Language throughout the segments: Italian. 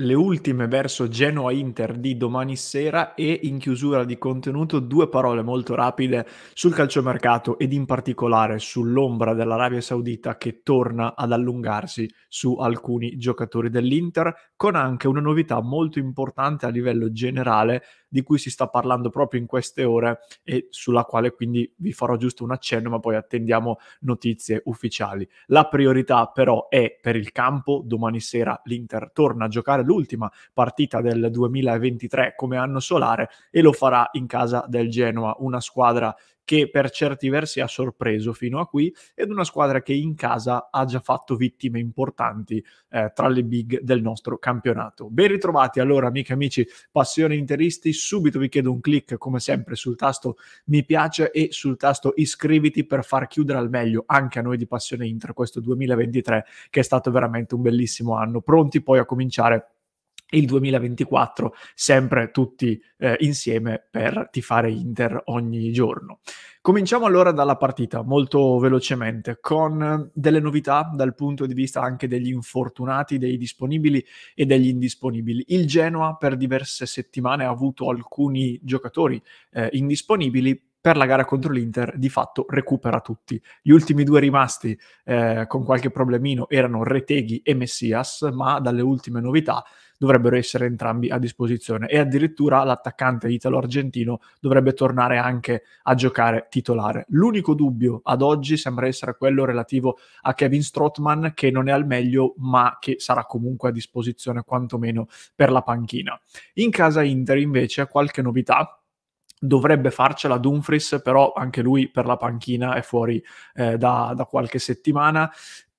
le ultime verso Genoa-Inter di domani sera e in chiusura di contenuto due parole molto rapide sul calciomercato ed in particolare sull'ombra dell'Arabia Saudita che torna ad allungarsi su alcuni giocatori dell'Inter con anche una novità molto importante a livello generale di cui si sta parlando proprio in queste ore e sulla quale quindi vi farò giusto un accenno, ma poi attendiamo notizie ufficiali. La priorità però è per il campo, domani sera l'Inter torna a giocare l'ultima partita del 2023 come anno solare e lo farà in casa del Genoa, una squadra che per certi versi ha sorpreso fino a qui ed una squadra che in casa ha già fatto vittime importanti eh, tra le big del nostro campionato. Ben ritrovati allora amiche e amici passione interisti, subito vi chiedo un clic come sempre sul tasto mi piace e sul tasto iscriviti per far chiudere al meglio anche a noi di passione inter questo 2023 che è stato veramente un bellissimo anno, pronti poi a cominciare il 2024 sempre tutti eh, insieme per tifare Inter ogni giorno. Cominciamo allora dalla partita molto velocemente con delle novità dal punto di vista anche degli infortunati, dei disponibili e degli indisponibili. Il Genoa per diverse settimane ha avuto alcuni giocatori eh, indisponibili per la gara contro l'Inter di fatto recupera tutti. Gli ultimi due rimasti eh, con qualche problemino erano Reteghi e Messias, ma dalle ultime novità dovrebbero essere entrambi a disposizione e addirittura l'attaccante italo-argentino dovrebbe tornare anche a giocare titolare. L'unico dubbio ad oggi sembra essere quello relativo a Kevin Strottman che non è al meglio ma che sarà comunque a disposizione quantomeno per la panchina. In casa Inter invece qualche novità dovrebbe farcela Dumfries, però anche lui per la panchina è fuori eh, da, da, qualche settimana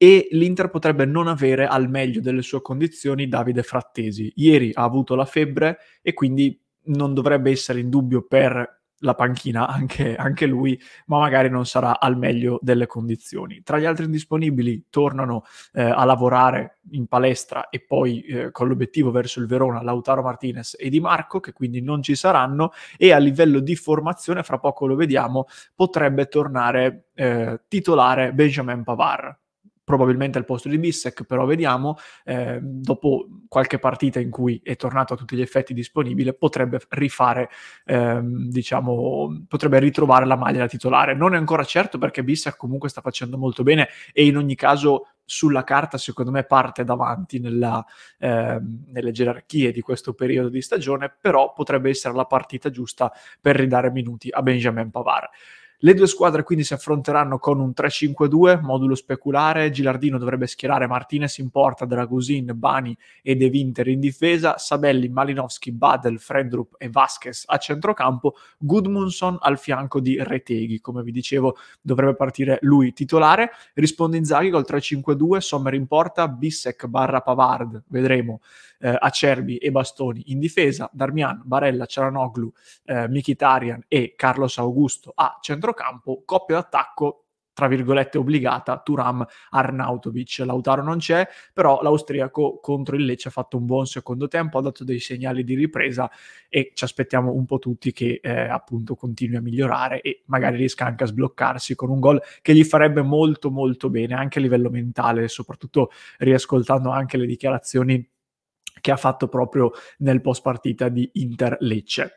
e l'Inter potrebbe non avere al meglio delle sue condizioni Davide Frattesi. Ieri ha avuto la febbre e quindi non dovrebbe essere in dubbio per la panchina anche, anche, lui, ma magari non sarà al meglio delle condizioni. Tra gli altri indisponibili tornano eh, a lavorare in palestra e poi eh, con l'obiettivo verso il Verona Lautaro Martinez e Di Marco, che quindi non ci saranno, e a livello di formazione, fra poco lo vediamo, potrebbe tornare eh, titolare Benjamin Pavar probabilmente al posto di Bissek, però vediamo, eh, dopo qualche partita in cui è tornato a tutti gli effetti disponibile, potrebbe rifare, ehm, diciamo, potrebbe ritrovare la maglia da titolare. Non è ancora certo perché Bissek comunque sta facendo molto bene e in ogni caso sulla carta secondo me parte davanti nella, eh, nelle gerarchie di questo periodo di stagione, però potrebbe essere la partita giusta per ridare minuti a Benjamin Pavar. Le due squadre quindi si affronteranno con un 3-5-2, modulo speculare, Gilardino dovrebbe schierare Martinez in porta, Dragusin, Bani e De Winter in difesa, Sabelli, Malinowski, Badel, Fredrup e Vasquez a centrocampo, Gudmundsson al fianco di Reteghi, come vi dicevo dovrebbe partire lui titolare, risponde Inzaghi col 3-5-2, Sommer in porta, Bissek barra Pavard, vedremo eh, Acerbi e Bastoni in difesa, Darmian, Barella, Ciaranoglu, eh, Mkhitaryan e Carlos Augusto a centrocampo, coppia d'attacco tra virgolette obbligata, Turam Arnautovic. Lautaro non c'è, però l'austriaco contro il Lecce ha fatto un buon secondo tempo, ha dato dei segnali di ripresa e ci aspettiamo un po' tutti che eh, appunto continui a migliorare e magari riesca anche a sbloccarsi con un gol che gli farebbe molto molto bene anche a livello mentale, soprattutto riascoltando anche le dichiarazioni che ha fatto proprio nel post partita di Inter-Lecce.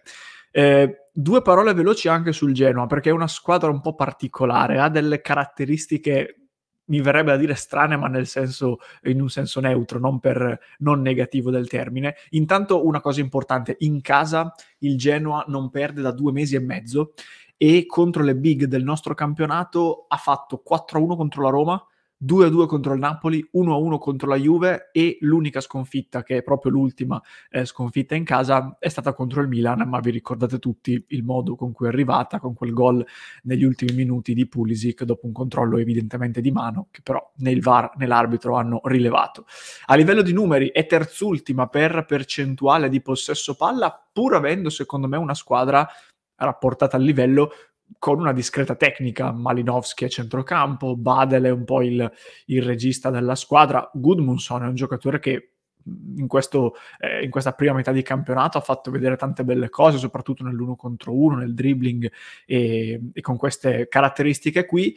Eh, due parole veloci anche sul Genoa, perché è una squadra un po' particolare, ha delle caratteristiche mi verrebbe da dire strane, ma nel senso, in un senso neutro, non, per, non negativo del termine. Intanto una cosa importante, in casa il Genoa non perde da due mesi e mezzo e contro le big del nostro campionato ha fatto 4-1 contro la Roma, 2-2 contro il Napoli, 1-1 contro la Juve e l'unica sconfitta, che è proprio l'ultima eh, sconfitta in casa, è stata contro il Milan, ma vi ricordate tutti il modo con cui è arrivata, con quel gol negli ultimi minuti di Pulisic dopo un controllo evidentemente di mano, che però né il VAR né l'arbitro hanno rilevato. A livello di numeri è terzultima per percentuale di possesso palla, pur avendo secondo me una squadra rapportata al livello con una discreta tecnica, Malinowski a centrocampo, Badel è un po' il, il regista della squadra, Gudmundsson è un giocatore che in, questo, eh, in, questa prima metà di campionato ha fatto vedere tante belle cose, soprattutto nell'uno contro uno, nel dribbling e, e con queste caratteristiche qui.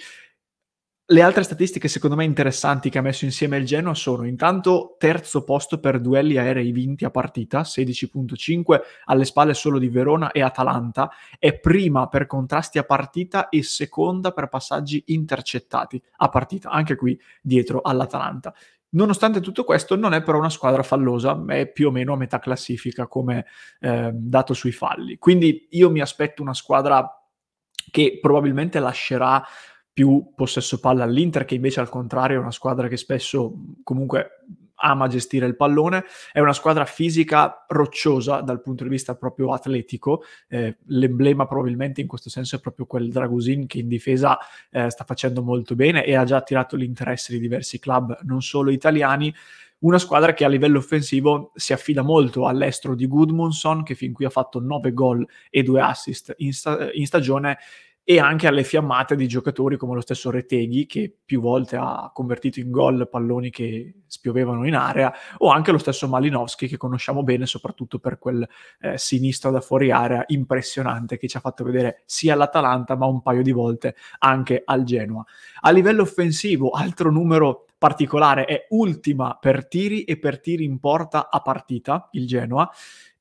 Le altre statistiche secondo me interessanti che ha messo insieme il Genoa sono intanto terzo posto per duelli aerei vinti a partita, 16.5 alle spalle solo di Verona e Atalanta, è prima per contrasti a partita e seconda per passaggi intercettati a partita, anche qui dietro all'Atalanta. Nonostante tutto questo non è però una squadra fallosa, è più o meno a metà classifica come eh, dato sui falli. Quindi io mi aspetto una squadra che probabilmente lascerà più possesso palla all'Inter, che invece al contrario è una squadra che spesso comunque ama gestire il pallone, è una squadra fisica rocciosa dal punto di vista proprio atletico, eh, l'emblema probabilmente in questo senso è proprio quel Dragusin che in difesa eh, sta facendo molto bene e ha già attirato l'interesse di diversi club, non solo italiani, una squadra che a livello offensivo si affida molto all'estero di Goodmanson, che fin qui ha fatto 9 gol e 2 assist in, sta- in stagione e anche alle fiammate di giocatori come lo stesso Reteghi che più volte ha convertito in gol palloni che spiovevano in area o anche lo stesso Malinowski che conosciamo bene soprattutto per quel eh, sinistro da fuori area impressionante che ci ha fatto vedere sia all'Atalanta ma un paio di volte anche al Genoa. A livello offensivo, altro numero particolare è ultima per tiri e per tiri in porta a partita il Genoa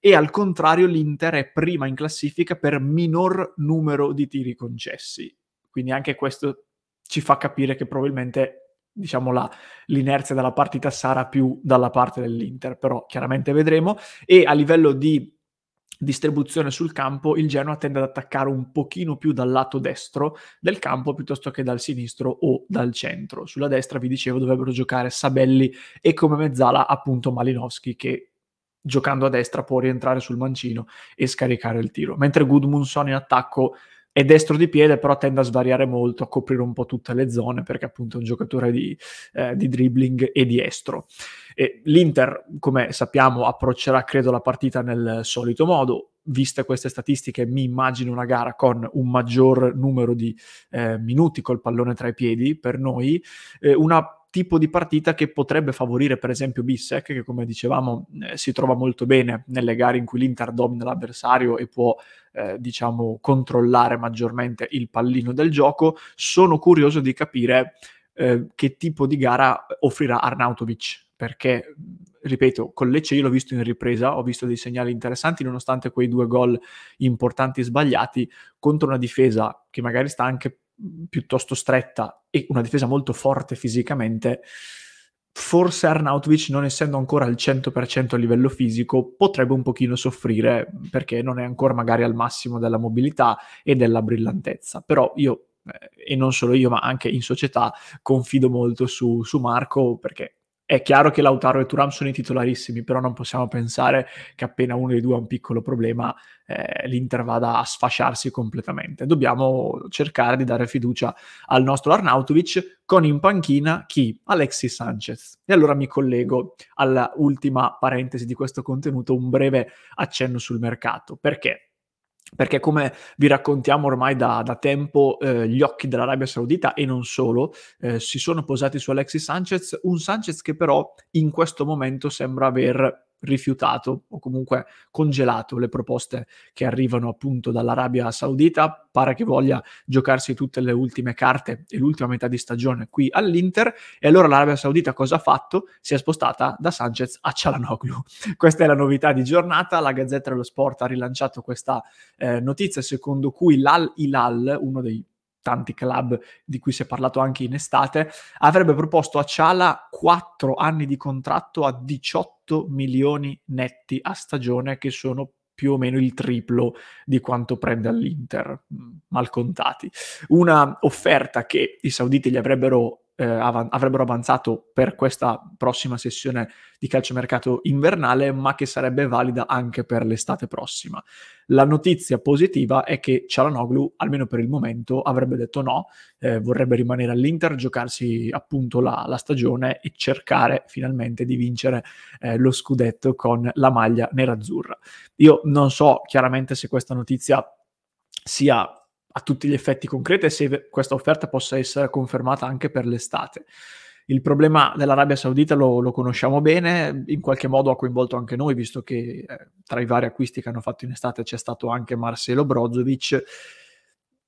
e al contrario l'Inter è prima in classifica per minor numero di tiri concessi. Quindi anche questo ci fa capire che probabilmente diciamo la, l'inerzia della partita sarà più dalla parte dell'Inter, però chiaramente vedremo. E a livello di distribuzione sul campo, il Genoa tende ad attaccare un pochino più dal lato destro del campo piuttosto che dal sinistro o dal centro. Sulla destra, vi dicevo, dovrebbero giocare Sabelli e come mezzala appunto Malinowski che giocando a destra può rientrare sul mancino e scaricare il tiro, mentre Goodmunson in attacco è destro di piede, però tende a svariare molto, a coprire un po' tutte le zone, perché appunto è un giocatore di, eh, di dribbling e di estro. E L'Inter, come sappiamo, approccerà, credo, la partita nel solito modo. Viste queste statistiche, mi immagino una gara con un maggior numero di eh, minuti col pallone tra i piedi per noi, eh, una tipo di partita che potrebbe favorire per esempio Bissek che come dicevamo eh, si trova molto bene nelle gare in cui l'Inter domina l'avversario e può eh, diciamo controllare maggiormente il pallino del gioco. Sono curioso di capire eh, che tipo di gara offrirà Arnautovic, perché ripeto, con Lecce io l'ho visto in ripresa, ho visto dei segnali interessanti nonostante quei due gol importanti sbagliati contro una difesa che magari sta anche piuttosto stretta e una difesa molto forte fisicamente, forse Arnautovic, non essendo ancora al 100% a livello fisico, potrebbe un pochino soffrire perché non è ancora magari al massimo della mobilità e della brillantezza. Però io, eh, e non solo io, ma anche in società, confido molto su, su Marco perché è chiaro che Lautaro e Turam sono i titolarissimi, però non possiamo pensare che appena uno dei due ha un piccolo problema eh, l'Inter vada a sfasciarsi completamente. Dobbiamo cercare di dare fiducia al nostro Arnautovic con in panchina chi? Alexis Sanchez. E allora mi collego all'ultima parentesi di questo contenuto, un breve accenno sul mercato. Perché? perché come vi raccontiamo ormai da, da tempo, eh, gli occhi dell'Arabia Saudita e non solo eh, si sono posati su Alexis Sanchez, un Sanchez che però in questo momento sembra aver rifiutato o comunque congelato le proposte che arrivano appunto dall'Arabia Saudita. Pare che voglia giocarsi tutte le ultime carte e l'ultima metà di stagione qui all'Inter. E allora l'Arabia Saudita cosa ha fatto? Si è spostata da Sanchez a Cialanoglu. Questa è la novità di giornata. La Gazzetta dello Sport ha rilanciato questa eh, notizia secondo cui l'Al Hilal, uno dei tanti club di cui si è parlato anche in estate, avrebbe proposto a Ciala 4 anni di contratto a 18 milioni netti a stagione, che sono più o meno il triplo di quanto prende all'Inter, mal contati. Una offerta che i sauditi gli avrebbero eh, av- avrebbero avanzato per questa prossima sessione di calciomercato invernale, ma che sarebbe valida anche per l'estate prossima. La notizia positiva è che Cialanoglu, almeno per il momento, avrebbe detto no, eh, vorrebbe rimanere all'Inter, giocarsi appunto la, la, stagione e cercare finalmente di vincere eh, lo scudetto con la maglia nerazzurra. Io non so chiaramente se questa notizia sia a tutti gli effetti concreta e se questa offerta possa essere confermata anche per l'estate. Il problema dell'Arabia Saudita lo, lo, conosciamo bene, in qualche modo ha coinvolto anche noi, visto che eh, tra i vari acquisti che hanno fatto in estate c'è stato anche Marcelo Brozovic.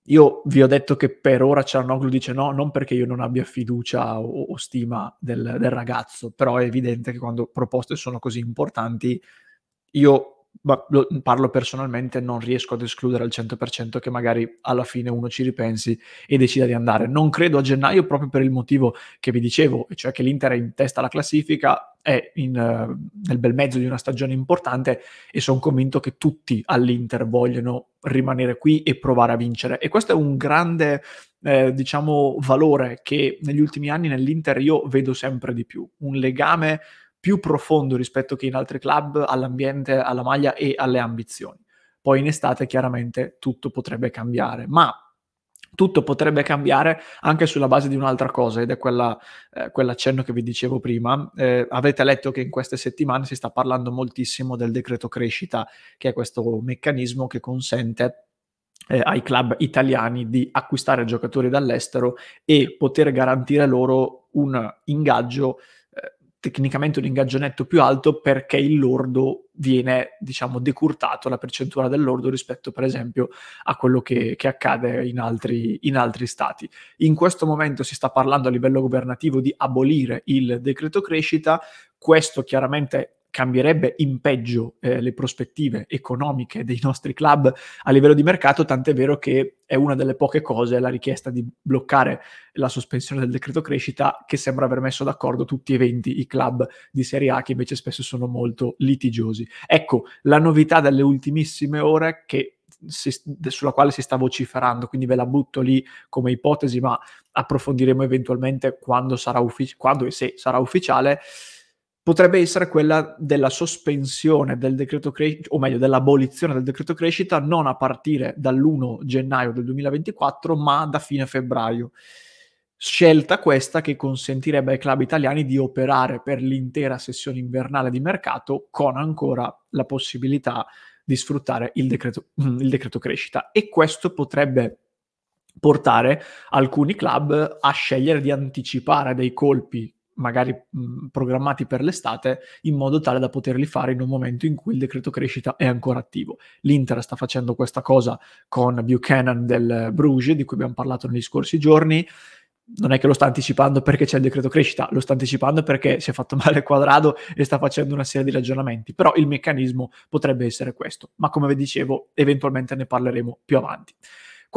Io vi ho detto che per ora Cianoglu dice no, non perché io non abbia fiducia o, o stima del, del ragazzo, però è evidente che quando proposte sono così importanti, io ma parlo personalmente, non riesco ad escludere al 100% che magari alla fine uno ci ripensi e decida di andare. Non credo a gennaio proprio per il motivo che vi dicevo, cioè che l'Inter è in testa alla classifica, è in, uh, nel bel mezzo di una stagione importante e sono convinto che tutti all'Inter vogliono rimanere qui e provare a vincere. E questo è un grande, eh, diciamo, valore che negli ultimi anni nell'Inter io vedo sempre di più, un legame più profondo rispetto che in altri club all'ambiente, alla maglia e alle ambizioni. Poi in estate chiaramente tutto potrebbe cambiare, ma tutto potrebbe cambiare anche sulla base di un'altra cosa ed è quella, eh, quell'accenno che vi dicevo prima. Eh, avete letto che in queste settimane si sta parlando moltissimo del decreto crescita, che è questo meccanismo che consente eh, ai club italiani di acquistare giocatori dall'estero e poter garantire loro un ingaggio tecnicamente un ingaggio netto più alto perché il lordo viene, diciamo, decurtato la percentuale del lordo rispetto, per esempio, a quello che, che accade in altri, in altri stati. In questo momento si sta parlando a livello governativo di abolire il decreto crescita, questo chiaramente cambierebbe in peggio eh, le prospettive economiche dei nostri club a livello di mercato, tant'è vero che è una delle poche cose la richiesta di bloccare la sospensione del decreto crescita che sembra aver messo d'accordo tutti e 20 i club di Serie A che invece spesso sono molto litigiosi. Ecco, la novità delle ultimissime ore che si, sulla quale si sta vociferando, quindi ve la butto lì come ipotesi, ma approfondiremo eventualmente quando, sarà uffic- quando e se sarà ufficiale, potrebbe essere quella della sospensione del decreto crescita, o meglio dell'abolizione del decreto crescita, non a partire dall'1 gennaio del 2024, ma da fine febbraio. Scelta questa che consentirebbe ai club italiani di operare per l'intera sessione invernale di mercato con ancora la possibilità di sfruttare il decreto, il decreto crescita. E questo potrebbe portare alcuni club a scegliere di anticipare dei colpi magari mm, programmati per l'estate, in modo tale da poterli fare in un momento in cui il decreto crescita è ancora attivo. L'Inter sta facendo questa cosa con Buchanan del Bruges, di cui abbiamo parlato negli scorsi giorni. Non è che lo sta anticipando perché c'è il decreto crescita, lo sta anticipando perché si è fatto male il quadrato e sta facendo una serie di ragionamenti. Però il meccanismo potrebbe essere questo. Ma come vi dicevo, eventualmente ne parleremo più avanti.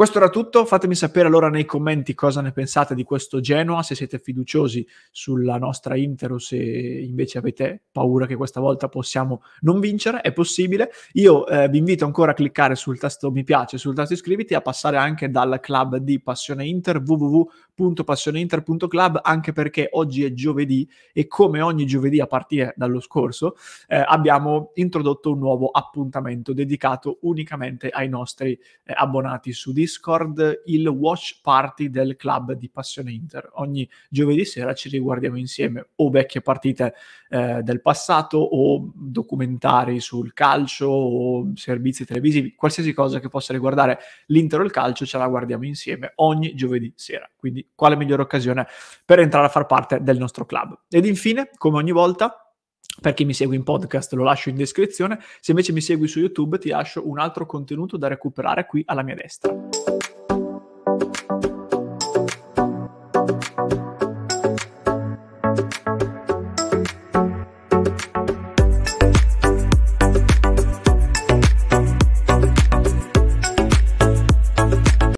Questo era tutto, fatemi sapere allora nei commenti cosa ne pensate di questo Genoa, se siete fiduciosi sulla nostra Inter o se invece avete paura che questa volta possiamo non vincere, è possibile. Io eh, vi invito ancora a cliccare sul tasto mi piace, sul tasto iscriviti, e a passare anche dal club di Passione Inter, www.passioneinter.club, anche perché oggi è giovedì e come ogni giovedì a partire dallo scorso eh, abbiamo introdotto un nuovo appuntamento dedicato unicamente ai nostri eh, abbonati su Discord Discord il watch party del club di Passione Inter. Ogni giovedì sera ci riguardiamo insieme o vecchie partite eh, del passato o documentari sul calcio o servizi televisivi, qualsiasi cosa che possa riguardare l'Inter o il calcio ce la guardiamo insieme ogni giovedì sera. Quindi quale migliore occasione per entrare a far parte del nostro club. Ed infine, come ogni volta, per chi mi segue in podcast lo lascio in descrizione, se invece mi segui su YouTube ti lascio un altro contenuto da recuperare qui alla mia destra.